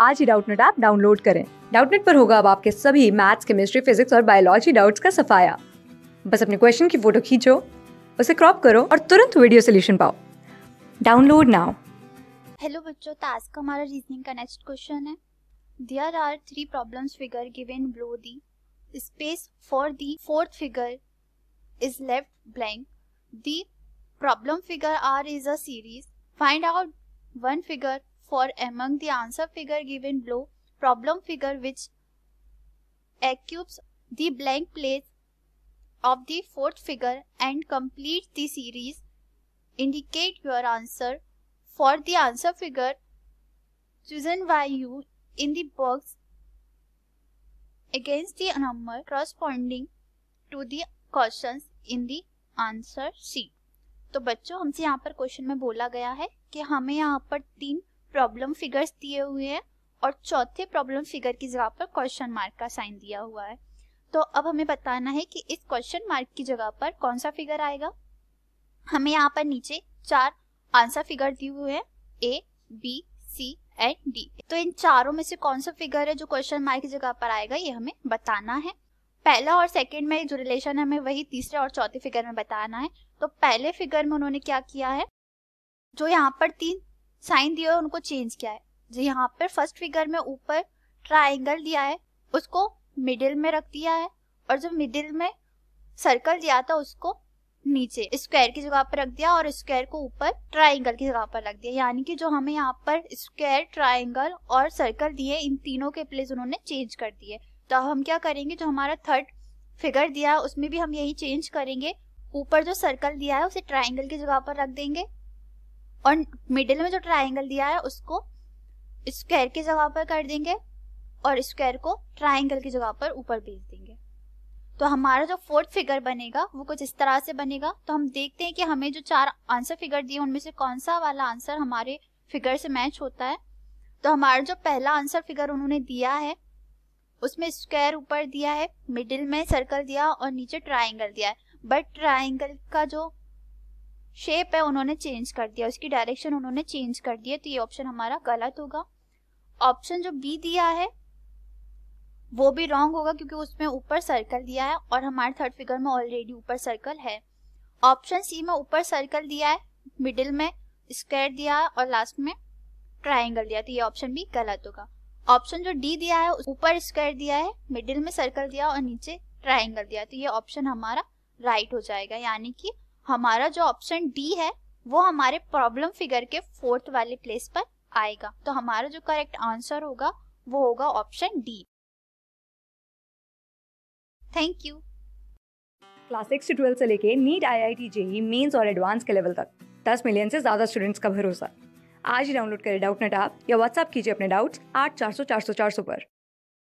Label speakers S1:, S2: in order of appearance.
S1: आज ही Doubtnut app download करें डाउटनेट पर होगा अब आपके सभी मैथ्स केमिस्ट्री फिजिक्स और बायोलॉजी डाउट्स का सफाया बस अपने क्वेश्चन की फोटो खींचो उसे क्रॉप करो और तुरंत वीडियो सोल्यूशन पाओ डाउनलोड नाउ हेलो बच्चों टास्क का हमारा रीजनिंग का नेक्स्ट क्वेश्चन है there are three problems figure given below the space for the fourth figure is left blank the problem figure are is a series find out one figure for among the answer figure given below problem figure which occupies the blank place of the fourth figure and complete the series. Indicate your answer for the answer figure chosen by you in the box against the number corresponding to the questions in the answer sheet. तो बच्चों हमसे यहाँ पर question में बोला गया है कि हमें यहाँ पर तीन प्रॉब्लम फिगर्स दिए हुए हैं और चौथे प्रॉब्लम फिगर की जगह पर क्वेश्चन मार्क का साइन दिया हुआ है तो अब हमें बताना है कि इस क्वेश्चन मार्क की जगह पर कौन सा फिगर आएगा हमें यहाँ पर नीचे चार आंसर फिगर दिए हुए हैं A B C and D तो इन चारों में से कौन सा फिगर है जो क्वेश्चन मार्क की जगह पर आएगा ये हमें बताना है पहला और सेकंड में जो रिलेशन है हमें वही तीसरे और चौथे फिगर में बताना है तो पहले फिगर में उन्होंने क्या किया है जो यहाँ पर तीन साइन दिया है उनको चेंज किया है जो यहाँ पर फर्स्ट फिगर में ऊपर ट्राइंगल दिया है उसको मिडिल में रख दिया है और जो मिडिल में सर्कल दिया था उसको नीचे स्क्वायर की जगह पर रख दिया और स्क्वायर को ऊपर ट्राइंगल की जगह पर रख दिया यानी कि जो हमें यहाँ पर स्क्वायर ट्राइंगल और सर्कल दिए इन तीनों के प्लेस उन्होंने चेंज कर दिए तो हम क्या करेंगे जो हमारा थर्ड फिगर दिया है उसमें भी हम यही चेंज करेंगे ऊपर जो सर्कल दिया है उसे ट्राइंगल की जगह पर रख देंगे और मिडिल में जो ट्राइंगल दिया है उसको स्क्वायर की जगह पर कर देंगे और स्क्वायर को ट्राइंगल की जगह पर ऊपर भेज देंगे तो हमारा जो फोर्थ फिगर बनेगा वो कुछ इस तरह से बनेगा तो हम देखते हैं कि हमें जो चार आंसर फिगर दिए उनमें से कौन सा वाला आंसर हमारे फिगर से मैच होता है तो हमारा जो पहला आंसर फिगर उन्होंने दिया है उसमें स्क्वायर ऊपर दिया है मिडिल में सर्कल दिया और नीचे ट्राइंगल दिया है बट ट्राइंगल का जो शेप है उन्होंने चेंज कर दिया उसकी डायरेक्शन उन्होंने चेंज कर दिया तो ये ऑप्शन हमारा गलत होगा ऑप्शन जो बी दिया है वो भी रॉन्ग होगा क्योंकि उसमें ऊपर सर्कल दिया है और हमारे थर्ड फिगर में ऑलरेडी ऊपर सर्कल है ऑप्शन सी में ऊपर सर्कल दिया है मिडिल में स्क्वायर दिया है और लास्ट में ट्राइंगल दिया तो ये ऑप्शन भी गलत होगा ऑप्शन जो डी दिया है ऊपर स्क्वायर दिया है मिडिल में सर्कल दिया और नीचे ट्राइंगल दिया तो ये ऑप्शन हमारा राइट हो जाएगा यानी कि हमारा जो ऑप्शन डी है वो हमारे प्रॉब्लम फिगर के फोर्थ वाले प्लेस पर आएगा तो हमारा जो करेक्ट आंसर होगा वो होगा option D thank you class six से ट्वेल्थ से लेके NEET I I T JEE mains और एडवांस के लेवल तक दस मिलियन से ज़्यादा स्टूडेंट्स का भरोसा आज ही डाउनलोड करें डाउट नेट आप या व्हाट्सअप कीजिए अपने डाउट्स आठ चार सौ चार सौ चार सौ पर